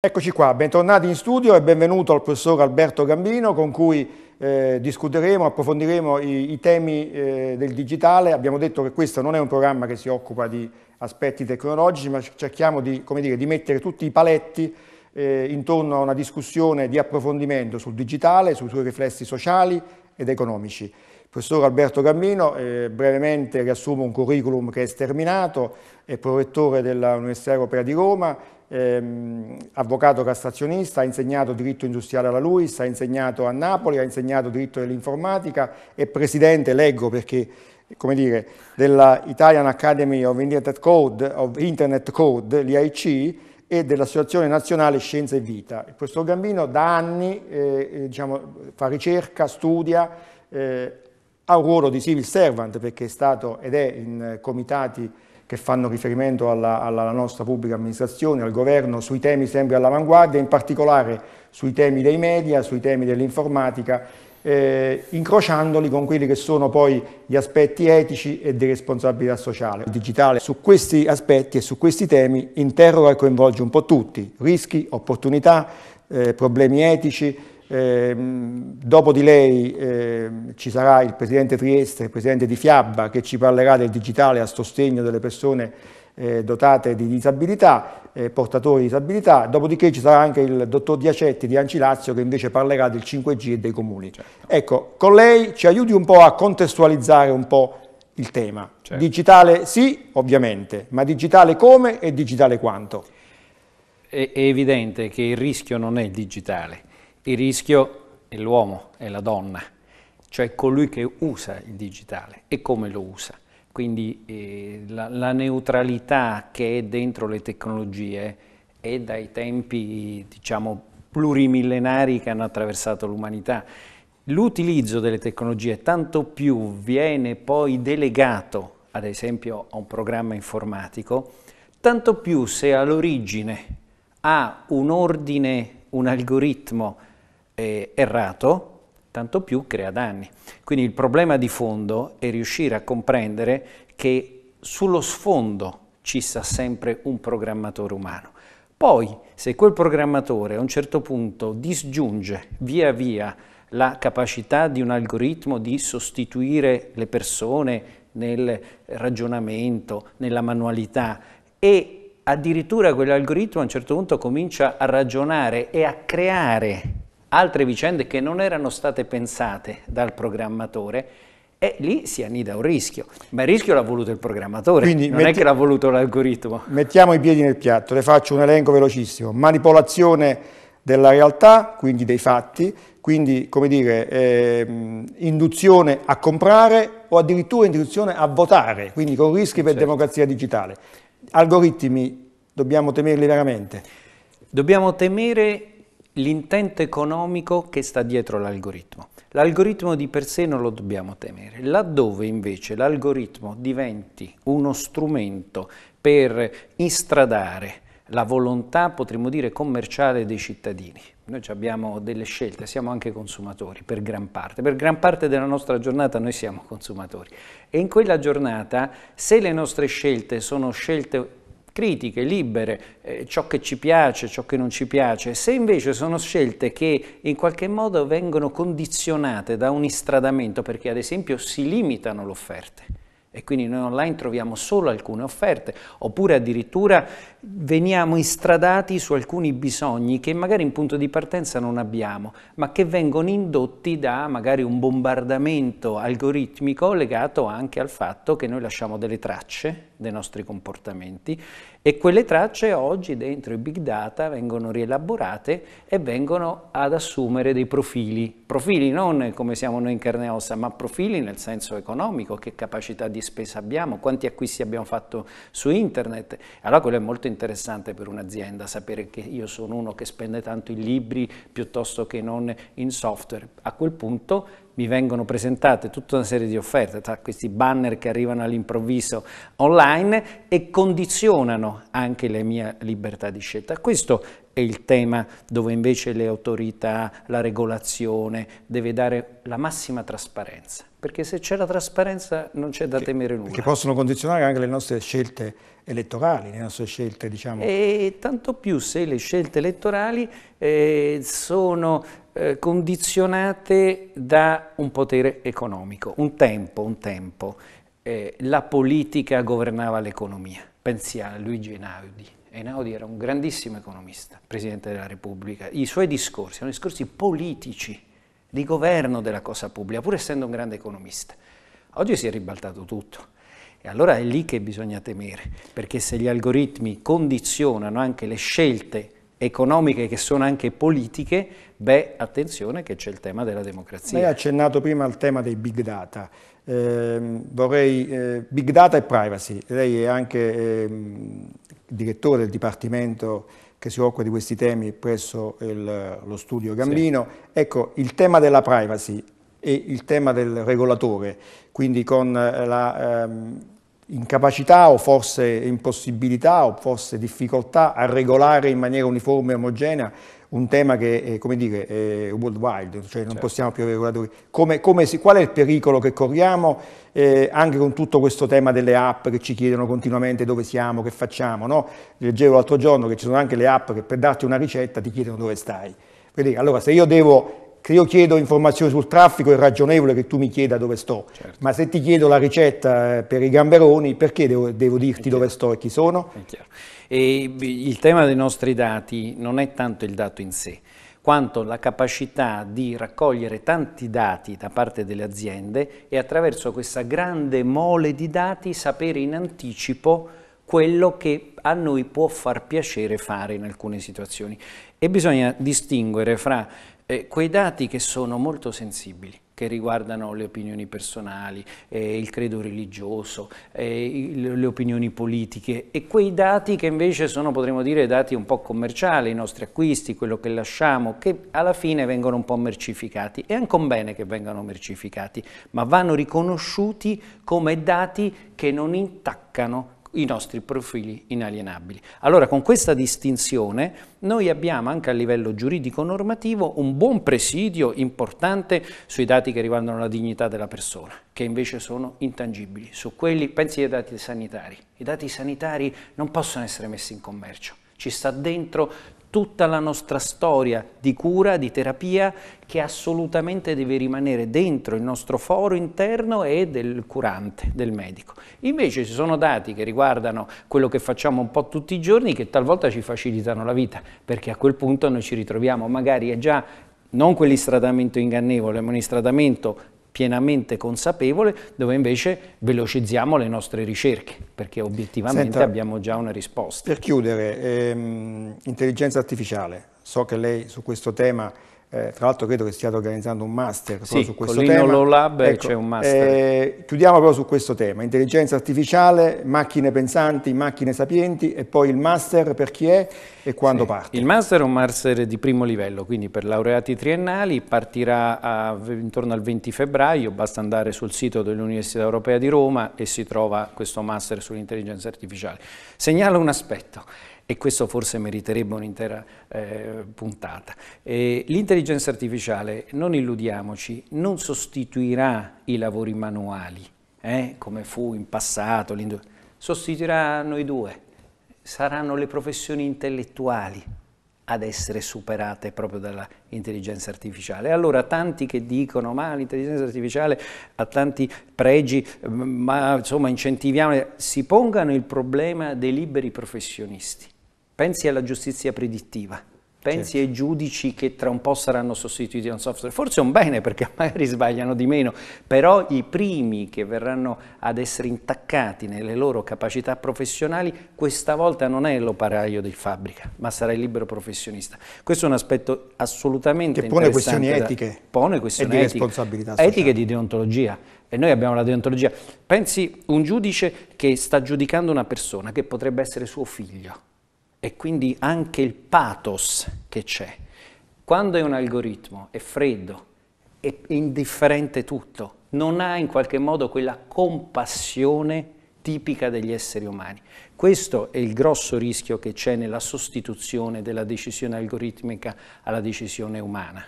Eccoci qua, bentornati in studio e benvenuto al professor Alberto Gambino con cui eh, discuteremo, approfondiremo i, i temi eh, del digitale. Abbiamo detto che questo non è un programma che si occupa di aspetti tecnologici, ma cerchiamo di, dire, di mettere tutti i paletti eh, intorno a una discussione di approfondimento sul digitale, sui suoi riflessi sociali ed economici. professor Alberto Gambino, eh, brevemente riassumo un curriculum che è sterminato, è prorettore dell'Università Europea di Roma, ehm, avvocato cassazionista, ha insegnato diritto industriale alla LUIS, ha insegnato a Napoli, ha insegnato diritto dell'informatica, è presidente, leggo perché come dire, della Italian Academy of Internet Code, of Internet Code l'IAC, e dell'Associazione Nazionale Scienza e Vita. Questo professor Gambino da anni eh, eh, diciamo, fa ricerca, studia, eh, ha un ruolo di civil servant perché è stato ed è in comitati che fanno riferimento alla, alla, nostra pubblica amministrazione, al governo, sui temi sempre all'avanguardia, in particolare sui temi dei media, sui temi dell'informatica, eh, incrociandoli con quelli che sono poi gli aspetti etici e di responsabilità sociale. Il digitale su questi aspetti e su questi temi interroga e coinvolge un po' tutti, rischi, opportunità, eh, problemi etici, Ehm, dopo di lei eh, ci sarà il presidente Trieste, il presidente di Fiabba, che ci parlerà del digitale a sostegno delle persone eh, dotate di disabilità, eh, portatori di disabilità, dopodiché ci sarà anche il dottor Diacetti di Ancilazio che invece parlerà del 5G e dei comuni. Certo. Ecco, con lei ci aiuti un po' a contestualizzare un po' il tema. Certo. Digitale sì, ovviamente, ma digitale come e digitale quanto? È, è evidente che il rischio non è il digitale il rischio è l'uomo, è la donna, cioè colui che usa il digitale e come lo usa. Quindi eh, la, la, neutralità che è dentro le tecnologie è dai tempi, diciamo, plurimillenari che hanno attraversato l'umanità. L'utilizzo delle tecnologie tanto più viene poi delegato, ad esempio, a un programma informatico, tanto più se all'origine ha un ordine, un algoritmo, eh, errato, tanto più crea danni. Quindi il problema di fondo è riuscire a comprendere che sullo sfondo ci sta sempre un programmatore umano. Poi, se quel programmatore a un certo punto disgiunge via via la capacità di un algoritmo di sostituire le persone nel ragionamento, nella manualità e addirittura quell'algoritmo a un certo punto comincia a ragionare e a creare altre vicende che non erano state pensate dal programmatore e lì si annida un rischio, ma il rischio l'ha voluto il programmatore, Quindi non è che l'ha voluto l'algoritmo. Mettiamo i piedi nel piatto, le faccio un elenco velocissimo, manipolazione della realtà, quindi dei fatti, quindi come dire, eh, induzione a comprare o addirittura induzione a votare, quindi con rischi per certo. democrazia digitale. Algoritmi dobbiamo temerli veramente? Dobbiamo temere l'intento economico che sta dietro l'algoritmo. L'algoritmo di per sé non lo dobbiamo temere, laddove invece l'algoritmo diventi uno strumento per instradare la volontà, potremmo dire, commerciale dei cittadini. Noi abbiamo delle scelte, siamo anche consumatori per gran parte, per gran parte della nostra giornata noi siamo consumatori e in quella giornata se le nostre scelte sono scelte critiche, libere, eh, ciò che ci piace, ciò che non ci piace. Se invece sono scelte che in qualche modo vengono condizionate da un istradamento, perché ad esempio si limitano le offerte, e quindi noi online troviamo solo alcune offerte, oppure addirittura veniamo istradati su alcuni bisogni che magari in punto di partenza non abbiamo, ma che vengono indotti da magari un bombardamento algoritmico legato anche al fatto che noi lasciamo delle tracce dei nostri comportamenti e quelle tracce oggi dentro i big data vengono rielaborate e vengono ad assumere dei profili, profili non come siamo noi in carne e ossa, ma profili nel senso economico, che capacità di spesa abbiamo, quanti acquisti abbiamo fatto su internet. Allora quello è molto interessante per un'azienda, sapere che io sono uno che spende tanto in libri piuttosto che non in software. A quel punto mi vengono presentate tutta una serie di offerte, tra questi banner che arrivano all'improvviso online e condizionano anche la mia libertà di scelta. Questo è il tema dove invece le autorità, la regolazione deve dare la massima trasparenza perché se c'è la trasparenza non c'è da che, temere nulla. Che possono condizionare anche le nostre scelte elettorali, le nostre scelte diciamo... E tanto più se le scelte elettorali eh, sono eh, condizionate da un potere economico, un tempo, un tempo. Eh, la politica governava l'economia, pensiamo a Luigi Einaudi. Einaudi era un grandissimo economista, Presidente della Repubblica. I suoi discorsi erano discorsi politici, di governo della cosa pubblica, pur essendo un grande economista. Oggi si è ribaltato tutto. E allora è lì che bisogna temere, perché se gli algoritmi condizionano anche le scelte economiche che sono anche politiche, beh, attenzione che c'è il tema della democrazia. Lei ha accennato prima al tema dei big data. Eh, vorrei, eh, big data e privacy, lei è anche eh, direttore del Dipartimento che si occupa di questi temi presso il, lo studio Gambino. Sì. Ecco, il tema della privacy e il tema del regolatore, quindi con eh, la ehm, incapacità o forse impossibilità o forse difficoltà a regolare in maniera uniforme e omogenea un tema che è, come dire, è worldwide, cioè non certo. possiamo più avere regolatori. Come, come si, qual è il pericolo che corriamo eh, anche con tutto questo tema delle app che ci chiedono continuamente dove siamo, che facciamo? No? Leggevo l'altro giorno che ci sono anche le app che per darti una ricetta ti chiedono dove stai. Quindi, allora, se io devo se io chiedo informazioni sul traffico è ragionevole che tu mi chieda dove sto, certo. ma se ti chiedo la ricetta eh, per i gamberoni, perché devo, devo dirti dove sto e chi sono? E il tema dei nostri dati non è tanto il dato in sé, quanto la capacità di raccogliere tanti dati da parte delle aziende e attraverso questa grande mole di dati sapere in anticipo quello che a noi può far piacere fare in alcune situazioni. E bisogna distinguere fra eh, quei dati che sono molto sensibili che riguardano le opinioni personali, eh, il credo religioso, eh, le opinioni politiche e quei dati che invece sono, potremmo dire, dati un po' commerciali, i nostri acquisti, quello che lasciamo, che alla fine vengono un po' mercificati. È anche un bene che vengano mercificati, ma vanno riconosciuti come dati che non intaccano i nostri profili inalienabili. Allora con questa distinzione noi abbiamo anche a livello giuridico normativo un buon presidio importante sui dati che riguardano la dignità della persona, che invece sono intangibili. Su quelli pensi ai dati sanitari. I dati sanitari non possono essere messi in commercio. Ci sta dentro tutta la nostra storia di cura, di terapia, che assolutamente deve rimanere dentro il nostro foro interno e del curante, del medico. Invece ci sono dati che riguardano quello che facciamo un po' tutti i giorni, che talvolta ci facilitano la vita, perché a quel punto noi ci ritroviamo magari è già non quell'istradamento ingannevole, ma un istradamento pienamente consapevole, dove invece velocizziamo le nostre ricerche, perché obiettivamente Senta, abbiamo già una risposta. Per chiudere, ehm, intelligenza artificiale, so che lei su questo tema eh, tra l'altro credo che stiate organizzando un master sì, su questo tema. Sì, Lab ecco, c'è un master. Eh, chiudiamo però su questo tema, intelligenza artificiale, macchine pensanti, macchine sapienti e poi il master per chi è e quando sì. parte. Il master è un master di primo livello, quindi per laureati triennali partirà a, intorno al 20 febbraio, basta andare sul sito dell'Università Europea di Roma e si trova questo master sull'intelligenza artificiale. Segnalo un aspetto, e questo forse meriterebbe un'intera eh, puntata. Eh, l'intelligenza artificiale, non illudiamoci, non sostituirà i lavori manuali, eh, come fu in passato, sostituirà noi due, saranno le professioni intellettuali ad essere superate proprio dall'intelligenza artificiale. Allora tanti che dicono ma l'intelligenza artificiale ha tanti pregi, mm, ma insomma incentiviamo, si pongano il problema dei liberi professionisti pensi alla giustizia predittiva, pensi certo. ai giudici che tra un po' saranno sostituiti da un software, forse è un bene perché magari sbagliano di meno, però i primi che verranno ad essere intaccati nelle loro capacità professionali, questa volta non è l'operaio di fabbrica, ma sarà il libero professionista. Questo è un aspetto assolutamente importante. che pone questioni etiche, da, pone questioni e di etiche, responsabilità sociale. etiche di deontologia e noi abbiamo la deontologia. Pensi un giudice che sta giudicando una persona che potrebbe essere suo figlio e quindi anche il pathos che c'è. Quando è un algoritmo, è freddo, è indifferente tutto, non ha in qualche modo quella compassione tipica degli esseri umani. Questo è il grosso rischio che c'è nella sostituzione della decisione algoritmica alla decisione umana.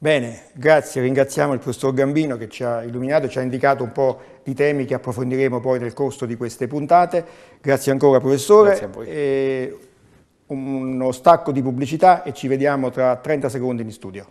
Bene, grazie, ringraziamo il professor Gambino che ci ha illuminato, ci ha indicato un po' di temi che approfondiremo poi nel corso di queste puntate. Grazie ancora professore. Grazie a voi. E uno stacco di pubblicità e ci vediamo tra 30 secondi in studio.